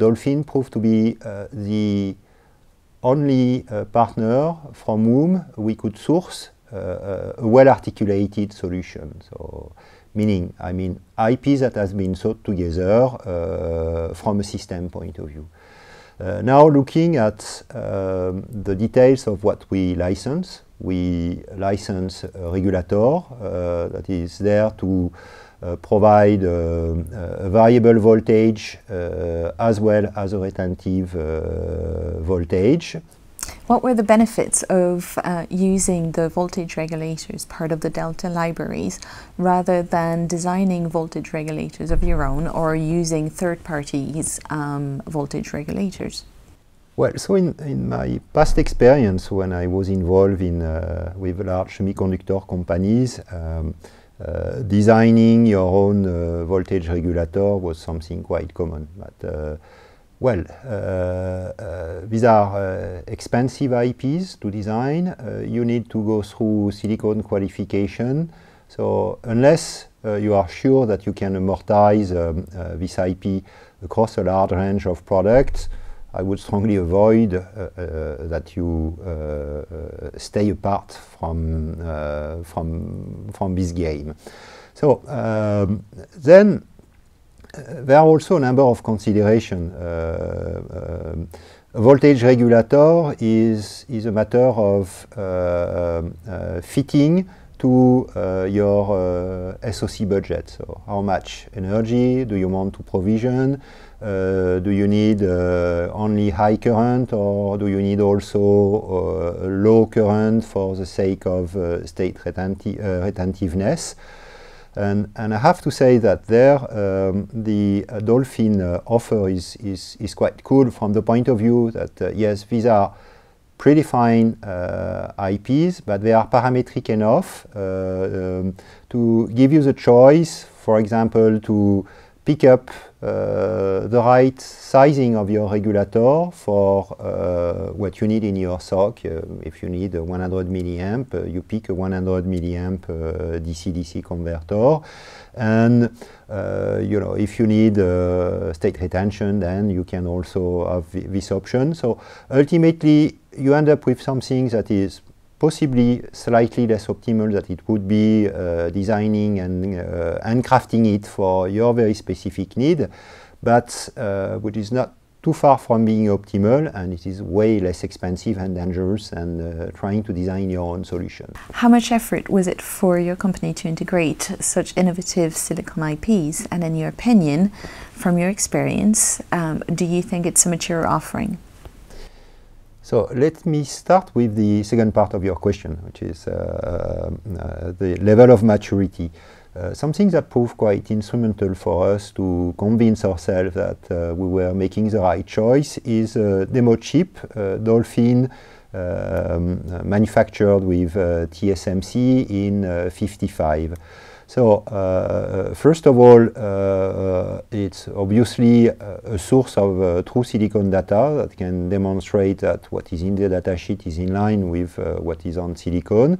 Dolphin proved to be uh, the only uh, partner from whom we could source uh, a well-articulated solution. So meaning, I mean, IP that has been sought together from a system point of view. Uh, now looking at um, the details of what we license, we license a regulator uh, that is there to uh, provide uh, uh, a variable voltage as well as a retentive voltage. What were the benefits of uh, using the voltage regulators part of the Delta libraries rather than designing voltage regulators of your own or using third parties' um, voltage regulators? Well, so in, in my past experience when I was involved in, uh, with large semiconductor companies, um, uh, designing your own uh, voltage regulator was something quite common. But uh, well, uh, uh, these are expensive IPs to design. you need to go through silicon qualification. So unless you are sure that you can amortize um, this IP across a large range of products, I would strongly avoid uh, uh, that you uh, stay apart from, from, from this game. So um, then there are also a number of considerations. a voltage regulator is, is a matter of uh, um, uh, fitting to uh, your uh, SOC budget. So how much energy do you want to provision? Uh, do you need uh, only high current or do you need also uh, low current for the sake of uh, state retenti retentiveness? And, and I have to say that there um, the Dolphin offer is, is, is quite cool from the point of view that yes, these are predefined uh, IPs, but they are parametric enough uh, um, to give you the choice, for example, to pick up uh, the right sizing of your regulator for uh, what you need in your SOC. Uh, if you need 100 milliamp, uh, you pick a 100 milliamp uh, DC-DC converter. And uh, you know, if you need state retention, then you can also have this option. So ultimately, you end up with something that is possibly slightly less optimal than it would be uh, designing and, uh, and crafting it for your very specific need, but uh, which is not too far from being optimal and it is way less expensive and dangerous than uh, trying to design your own solution. How much effort was it for your company to integrate such innovative silicon IPs? And in your opinion, from your experience, um, do you think it's a mature offering? So let me start with the second part of your question, which is uh, uh, the level of maturity. Uh, something that proved quite instrumental for us to convince ourselves that uh, we were making the right choice is a demo chip, uh, Dolphin, um, manufactured with uh, TSMC in 55. So uh, uh, first of all, uh, it's obviously a source of true silicon data that can demonstrate that what is in the datasheet is in line with what is on silicon.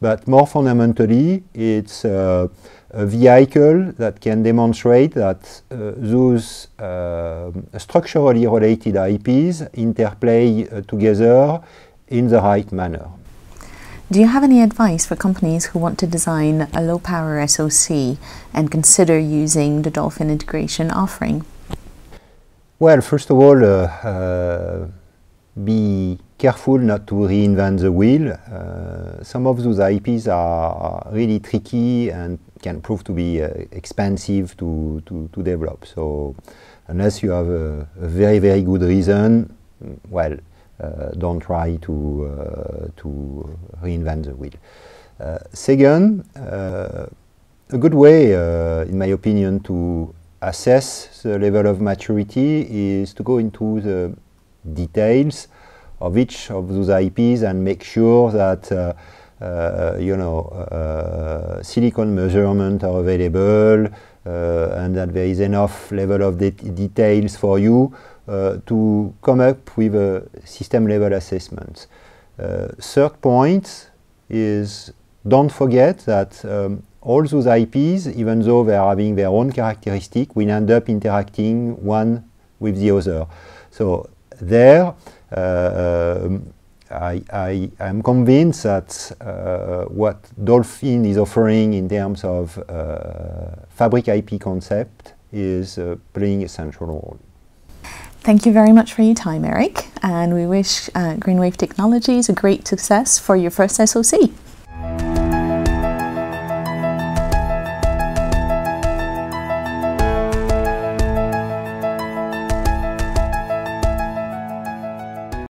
But more fundamentally, it's uh, a vehicle that can demonstrate that uh, those uh, structurally related IPs interplay together in the right manner. Do you have any advice for companies who want to design a low power SoC and consider using the Dolphin integration offering? Well, first of all, uh, uh, be careful not to reinvent the wheel. Uh, some of those IPs are really tricky and can prove to be uh, expensive to, to, to, develop. So unless you have a, a very, very good reason, well, uh, don't try to, uh, to reinvent the wheel. Uh, second, a good way, in my opinion, to assess the level of maturity is to go into the details of each of those IPs and make sure that uh, uh, you know uh, silicon measurements are available, uh, and that there is enough level of de details for you uh, to come up with a system level assessment. Uh, third point is don't forget that um, all those IPs, even though they are having their own characteristic, will end up interacting one with the other. So there, uh, um, I, am convinced that uh, what Dolphin is offering in terms of uh, fabric IP concept is uh, playing a central role. Thank you very much for your time, Eric, and we wish uh, Greenwave Technologies a great success for your first SoC.